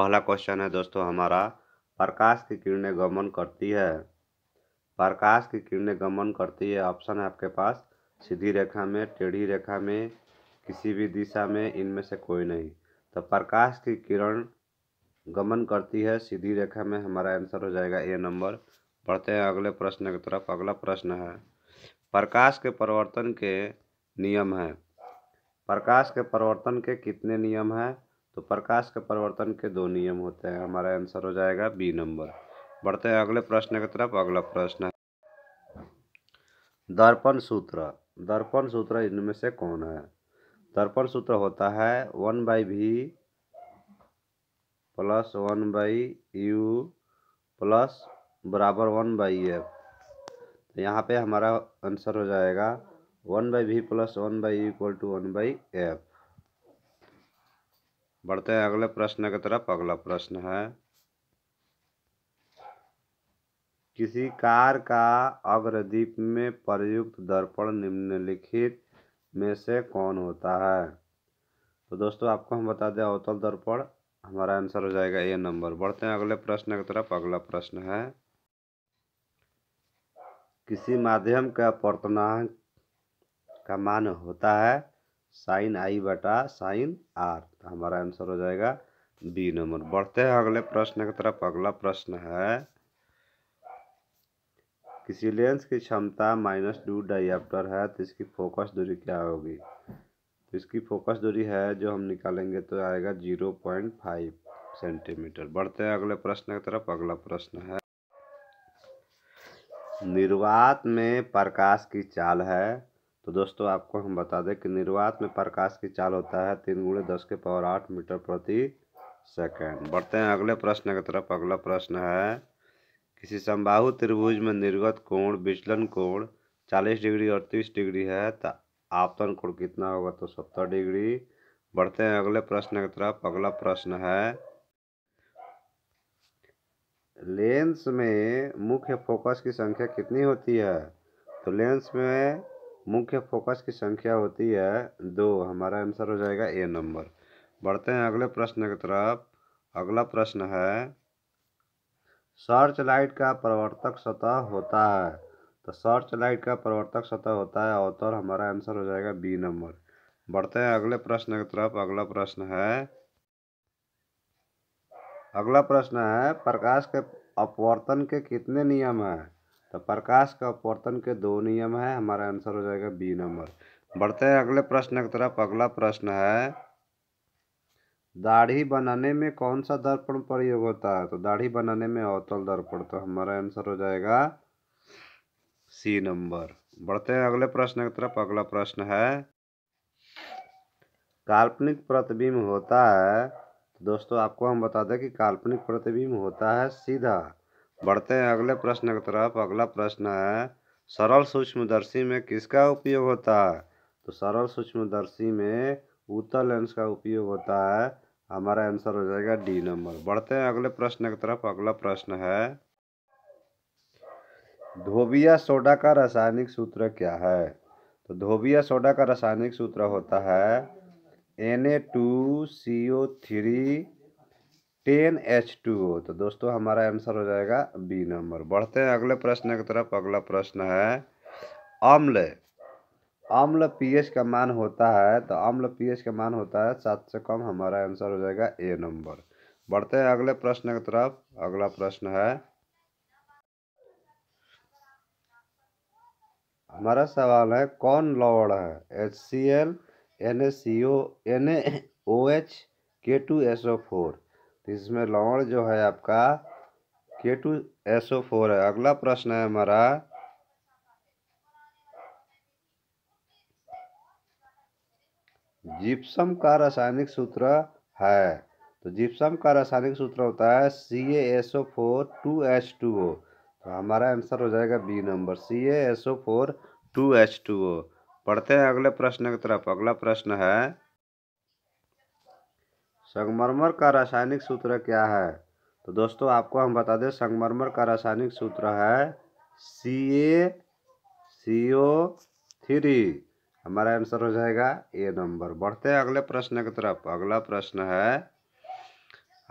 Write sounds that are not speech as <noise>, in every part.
पहला क्वेश्चन है दोस्तों हमारा प्रकाश की किरणें गमन करती है प्रकाश की किरणें गमन करती है ऑप्शन है आपके पास सीधी रेखा में टेढ़ी रेखा में किसी भी दिशा में इनमें से कोई नहीं तो प्रकाश की किरण गमन करती है सीधी रेखा में हमारा आंसर हो जाएगा ए नंबर बढ़ते हैं अगले प्रश्न की तरफ अगला प्रश्न है प्रकाश के परिवर्तन के नियम हैं प्रकाश के परिवर्तन के कितने नियम हैं तो प्रकाश के परिवर्तन के दो नियम होते हैं हमारा आंसर हो जाएगा बी नंबर बढ़ते हैं अगले प्रश्न की तरफ अगला प्रश्न दर्पण सूत्र दर्पण सूत्र इनमें से कौन है दर्पण सूत्र होता है one by v plus one by u प्लस बराबर वन बाई एफ तो यहाँ पे हमारा आंसर हो जाएगा one by v plus one by equal to one by f बढ़ते हैं अगले प्रश्न की तरफ अगला प्रश्न है किसी कार का अग्रदीप में प्रयुक्त दर्पण निम्नलिखित में से कौन होता है तो दोस्तों आपको हम बता दें अवतल दर्पण हमारा आंसर हो जाएगा ए नंबर बढ़ते हैं अगले प्रश्न की तरफ अगला प्रश्न है किसी माध्यम का प्रतनाक का मान होता है साइन आई बटा साइन आर तो हमारा आंसर हो जाएगा बी नंबर बढ़ते हैं अगले प्रश्न की तरफ अगला प्रश्न है किसी लेंस की क्षमता माइनस टू डाइप्टर है तो इसकी फोकस दूरी क्या होगी तो इसकी फोकस दूरी है जो हम निकालेंगे तो आएगा जीरो पॉइंट फाइव सेंटीमीटर बढ़ते हैं अगले प्रश्न की तरफ अगला प्रश्न है निर्वात में प्रकाश की चाल है तो दोस्तों आपको हम बता दें कि निर्वात में प्रकाश की चाल होता है तीन गुणे दस के पावर आठ मीटर प्रति सेकेंड बढ़ते हैं अगले प्रश्न की तरफ अगला प्रश्न है किसी समबाहु त्रिभुज में निर्गत कोण विचलन कोण चालीस डिग्री और तीस डिग्री है तो आपतन कोण कितना होगा तो सत्तर डिग्री बढ़ते हैं अगले प्रश्न की तरफ अगला प्रश्न है लेंस में मुख्य फोकस की संख्या कितनी होती है तो लेंस में मुख्य फोकस की संख्या होती है दो हमारा आंसर हो जाएगा ए नंबर बढ़ते हैं अगले प्रश्न की तरफ अगला प्रश्न है सर्च लाइट का प्रवर्तक सतह होता है तो सर्च लाइट का प्रवर्तक सतह होता है अवतर तो हमारा आंसर हो जाएगा बी नंबर बढ़ते हैं अगले प्रश्न की तरफ अगला प्रश्न है अगला प्रश्न है प्रकाश के अपवर्तन के कितने नियम हैं तो प्रकाश का अपवर्तन के दो नियम है हमारा आंसर हो जाएगा बी नंबर बढ़ते हैं अगले प्रश्न की तरफ अगला प्रश्न है दाढ़ी बनाने में कौन सा दर्पण प्रयोग होता है तो दाढ़ी बनाने में अवतल दर्पण तो हमारा आंसर हो जाएगा सी नंबर बढ़ते हैं अगले प्रश्न की तरफ अगला प्रश्न है काल्पनिक प्रतिबिंब होता है तो दोस्तों आपको हम बता दें कि काल्पनिक प्रतिबिंब होता है सीधा बढ़ते हैं अगले प्रश्न की तरफ अगला प्रश्न है सरल सूक्ष्मदर्शी में किसका उपयोग होता है तो सरल सूक्ष्मदर्शी में उत्तर लेंस का उपयोग होता है हमारा आंसर हो जाएगा डी नंबर बढ़ते हैं अगले प्रश्न की तरफ अगला प्रश्न है धोबिया सोडा का रासायनिक सूत्र क्या है तो धोबिया सोडा का रासायनिक सूत्र होता है N A two C O three ten H two O तो दोस्तों हमारा आंसर हो जाएगा बी नंबर बढ़ते हैं अगले प्रश्न की तरफ अगला प्रश्न है अम्ल अम्ल पीएच का मान होता है तो अम्ल पीएच का मान होता है सात से कम हमारा आंसर हो जाएगा ए नंबर बढ़ते हैं अगले प्रश्न की तरफ अगला प्रश्न है हमारा सवाल है कौन लवण है H C L N S C O N A O H K two S O four तो इसमें लवण जो है आपका के टू एस ओ फोर है अगला प्रश्न है हमारा जिप्सम का रासायनिक सूत्र है तो जिप्सम का रासायनिक सूत्र होता है C S O four two H two O तो हमारा आंसर हो जाएगा B number C S O four two H two O पढ़ते हैं अगले प्रश्न की तरफ अगला प्रश्न है संगमरमर का रासायनिक सूत्र क्या है तो दोस्तों आपको हम बता दें संगमरमर का रासायनिक सूत्र है सी ए सी ओ थ्री हमारा आंसर हो जाएगा ए नंबर बढ़ते हैं अगले प्रश्न की तरफ अगला प्रश्न है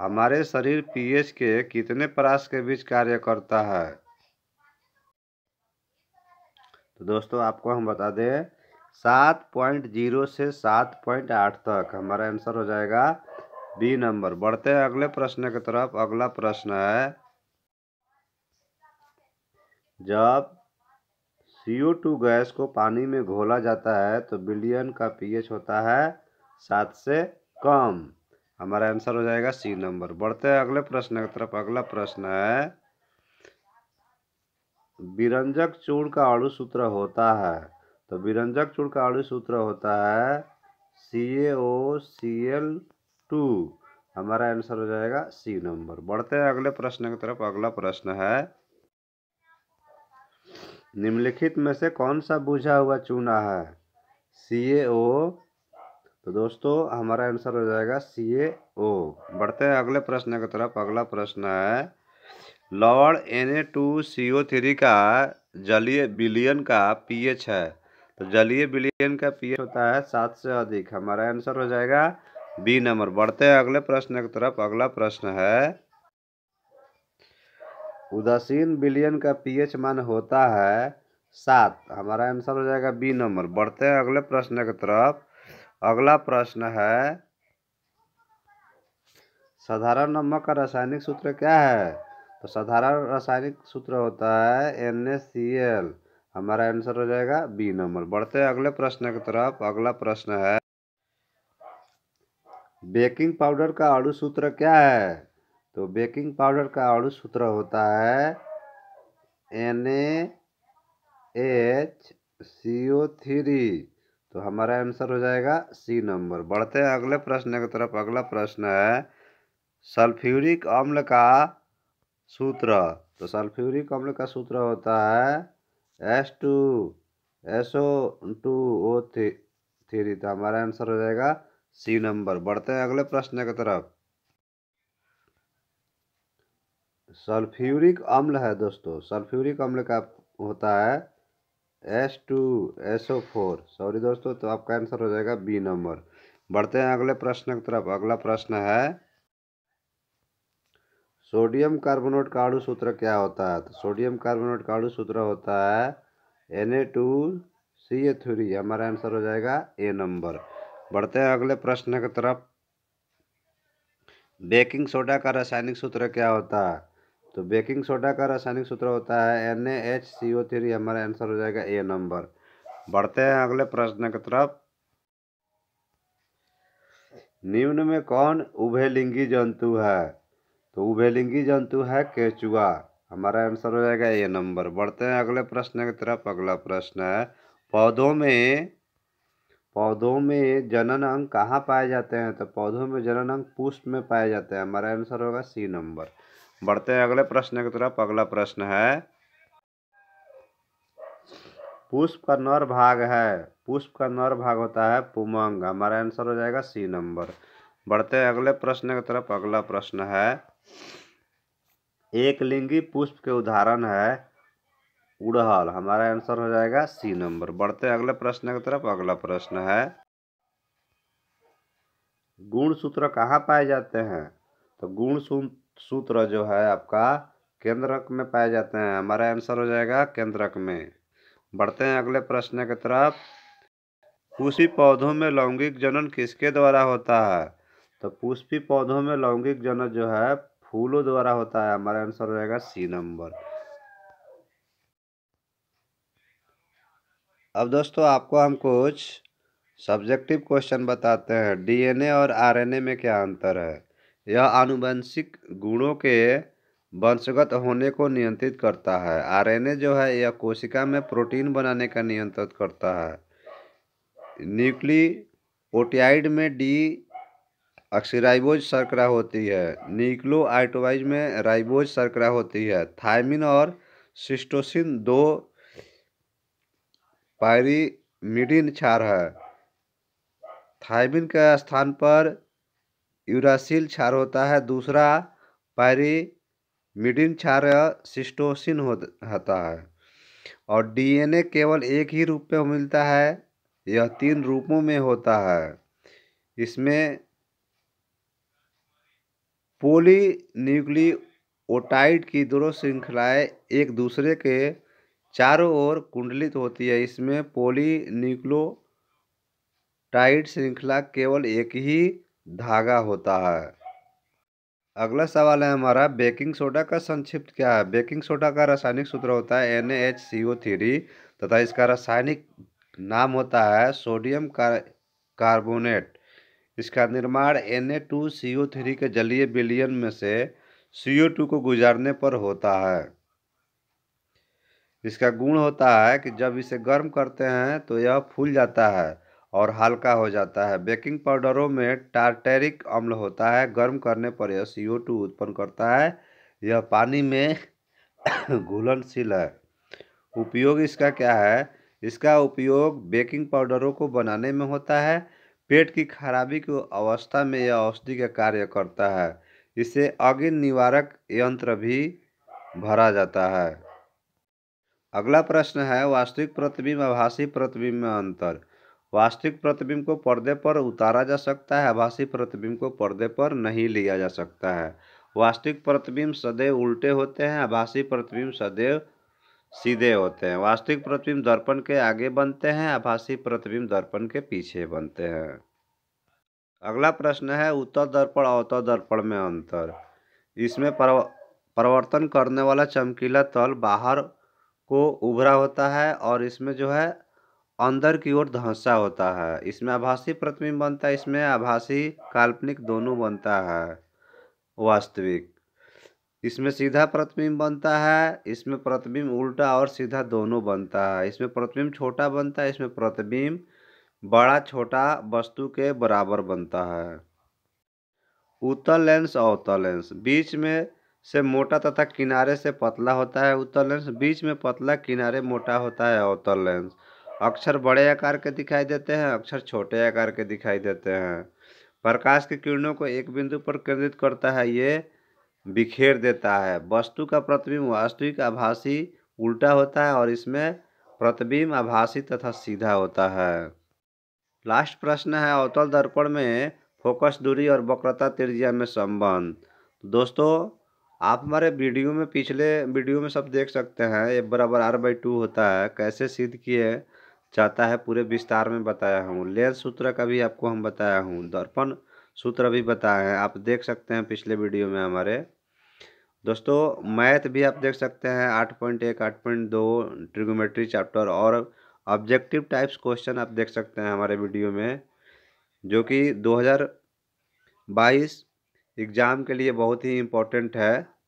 हमारे शरीर पीएच के कितने परास के बीच कार्य करता है तो दोस्तों आपको हम बता दें सात पॉइंट जीरो से सात पॉइंट आठ तक हमारा आंसर हो जाएगा बी नंबर बढ़ते हैं अगले प्रश्न की तरफ अगला प्रश्न है जब CO2 गैस को पानी में घोला जाता है तो बिलियन का पीएच होता है सात से कम हमारा आंसर हो जाएगा सी नंबर बढ़ते हैं अगले प्रश्न की तरफ अगला प्रश्न है विरंजक चूड़ का आड़ू सूत्र होता है तो विरंजक चूड़ का आड़ू सूत्र होता है C A O C L two हमारा आंसर हो जाएगा सी नंबर बढ़ते हैं अगले प्रश्न की तरफ अगला प्रश्न है निम्नलिखित में से कौन सा बुझा हुआ चूना है सी ए ओ तो दोस्तों हमारा आंसर हो जाएगा सी ए ओ बढ़ते हैं अगले प्रश्न की तरफ अगला प्रश्न है लॉर्ड N A two C O three का जलीय बिलियन का पीएच है तो जलीय बिलियन का पीएच होता है सात से अधिक हमारा आंसर हो जाएगा बी नंबर बढ़ते हैं अगले प्रश्न की तरफ अगला प्रश्न है उदासीन बिलियन का पीएच मान होता है सात हमारा आंसर हो जाएगा बी नंबर बढ़ते हैं अगले प्रश्न की तरफ अगला प्रश्न है साधारण नमक का रासायनिक सूत्र क्या है तो साधारण रासायनिक सूत्र होता है एन हमारा आंसर हो जाएगा बी नंबर बढ़ते हैं अगले प्रश्न की तरफ अगला प्रश्न है बेकिंग पाउडर का आड़ू सूत्र क्या है तो बेकिंग पाउडर का आड़ू सूत्र होता है N H C O three तो हमारा आंसर हो जाएगा सी नंबर बढ़ते हैं अगले प्रश्न की तरफ अगला प्रश्न है सल्फ्यूरिक अम्ल का सूत्र तो सल्फ्यूरिक अम्ल का सूत्र होता है S two S O two O three three तो हमारा आंसर हो जाएगा सी नंबर बढ़ते हैं अगले प्रश्न की तरफ सल्फ्यूरिक अम्ल है दोस्तों सल्फ्यूरिक अम्ल का होता है S two S O four sorry दोस्तों तो आपका आंसर हो जाएगा बी नंबर बढ़ते हैं अगले प्रश्न की तरफ अगला प्रश्न है सोडियम कार्बोनेट का आड़ू सूत्र क्या होता है तो सोडियम कार्बोनेट का आड़ू सूत्र होता है N A two C A three हमारा आंसर हो जाएगा ए नंबर बढ़ते हैं अगले प्रश्न की तरफ बेकिंग सोडा का रासायनिक सूत्र क्या होता है तो बेकिंग सोडा का रासायनिक सूत्र होता है N H C O three हमारा आंसर हो जाएगा ए नंबर बढ़ते हैं अगले प्रश्न की तरफ निम्न में कौन उभयलिंगी जंतु है तो उभयलिंगी जंतु है केचुआ हमारा आंसर हो जाएगा ए नंबर बढ़ते हैं अगले प्रश्न की तरफ अगला प्रश्न है पौधों में पौधों में जनन अंग कहाँ पाए जाते हैं तो पौधों में जनन अंग पुष्प में पाए जाते हैं हमारा आंसर होगा सी नंबर बढ़ते हैं अगले प्रश्न की तरफ अगला प्रश्न है पुष्प का नर भाग है पुष्प का नर भाग होता है पुमंग हमारा आंसर हो जाएगा सी नंबर बढ़ते हैं अगले प्रश्न की तरफ अगला प्रश्न है एक लिंगी पुष्प के उदाहरण है उड़हल हमारा आंसर हो जाएगा सी नंबर बढ़ते हैं अगले प्रश्न की तरफ अगला प्रश्न है गुण सूत्र कहाँ पाए जाते हैं तो गुण सूत्र जो है आपका केंद्रक में पाए जाते हैं हमारा आंसर हो जाएगा केंद्रक में बढ़ते हैं अगले प्रश्न की तरफ पुष्पी पौधों में लौंगिक जनन किसके द्वारा होता है तो पुष्पी पौधों में लौंगिक जनन जो है फूलों द्वारा होता है हमारा आंसर हो जाएगा सी नंबर अब दोस्तों आपको हम कुछ सब्जेक्टिव क्वेश्चन बताते हैं डीएनए और आरएनए में क्या अंतर है यह आनुवंशिक गुणों के वंशगत होने को नियंत्रित करता है आरएनए जो है यह कोशिका में प्रोटीन बनाने का नियंत्रित करता है ओटियाइड में डी ऑक्सीराइबोज शर्करा होती है न्यूक्लो आइटोवाइज में राइबोज शर्करा होती है थायमिन और सिस्टोसिन दो पायरीमिडिन क्षार है थायमिन के स्थान पर यूरासिल क्षार होता है दूसरा पायरीमिडिन क्षार सिस्टोसिन होता है और डीएनए केवल एक ही रूप में मिलता है यह तीन रूपों में होता है इसमें पोली न्यूक्लियोटाइड की दोनों श्रृंखलाएं एक दूसरे के चारों ओर कुंडलित होती है इसमें पॉलीन्यूक्लियोटाइड श्रृंखला केवल एक ही धागा होता है अगला सवाल है हमारा बेकिंग सोडा का संक्षिप्त क्या है बेकिंग सोडा का रासायनिक सूत्र होता है N H C O three तथा इसका रासायनिक नाम होता है सोडियम कार्बोनेट इसका निर्माण N A two C O three के जलीय विलियन में से सी ओ टू को गुजारने पर होता है इसका गुण होता है कि जब इसे गर्म करते हैं तो यह फूल जाता है और हल्का हो जाता है बेकिंग पाउडरों में टार्टेरिक अम्ल होता है गर्म करने पर यह सी उत्पन्न करता है यह पानी में <coughs> घुलनशील है उपयोग इसका क्या है इसका उपयोग बेकिंग पाउडरों को बनाने में होता है पेट की खराबी की अवस्था में यह औषधि का कार्य करता है इसे अग्नि निवारक यंत्र भी भरा जाता है अगला प्रश्न है वास्तविक प्रतिबिंब आभासी प्रतिबिंब में अंतर वास्तविक प्रतिबिंब को पर्दे पर उतारा जा सकता है आभासी प्रतिबिंब को पर्दे पर नहीं लिया जा सकता है वास्तविक प्रतिबिंब सदैव उल्टे होते हैं आभासी प्रतिबिंब सदैव सीधे होते हैं वास्तविक प्रतिबिंब दर्पण के आगे बनते हैं आभासी प्रतिबिंब दर्पण के पीछे बनते हैं अगला प्रश्न है उत्तर दर्पण अवतर दर्पण में अंतर इसमें परवर्तन करने वाला चमकीला तल बाहर को उभरा होता है और इसमें जो है अंदर की ओर धंसा होता है इसमें आभासी प्रतिबिंब बनता है इसमें आभासी काल्पनिक दोनों बनता है वास्तविक इसमें सीधा प्रतिबिंब बनता है इसमें प्रतिबिंब उल्टा और सीधा दोनों बनता है इसमें प्रतिबिंब छोटा बनता है इसमें प्रतिबिंब बड़ा छोटा वस्तु के बराबर बनता है उत्तल लेंस और अवतल लेंस बीच में से मोटा तथा किनारे से पतला होता है उत्तर लेंस बीच में पतला किनारे मोटा होता है अवतल लेंस अक्षर बड़े आकार के दिखाई देते हैं अक्षर छोटे आकार के दिखाई देते हैं प्रकाश के किरणों को एक बिंदु पर केंद्रित करता है ये बिखेर देता है वस्तु का प्रतिबिंब वास्तविक आभासी उल्टा होता है और इसमें प्रतिबिंब आभासी तथा सीधा होता है लास्ट प्रश्न है अवतल दर्पण में फोकस दूरी और वक्रता त्रिज्या में संबंध दोस्तों आप हमारे वीडियो में पिछले वीडियो में सब देख सकते हैं ये बराबर आर बाई टू होता है कैसे सिद्ध किए जाता है पूरे विस्तार में बताया हूँ लेंस सूत्र का भी आपको हम बताया हूँ दर्पण सूत्र भी बताए हैं आप देख सकते हैं पिछले वीडियो में हमारे दोस्तों मैथ भी आप देख सकते हैं आठ पॉइंट एक आठ पॉइंट दो ट्रिगोमेट्री चैप्टर और ऑब्जेक्टिव टाइप्स क्वेश्चन आप देख सकते हैं हमारे वीडियो में जो कि दो एग्ज़ाम के लिए बहुत ही इम्पोर्टेंट है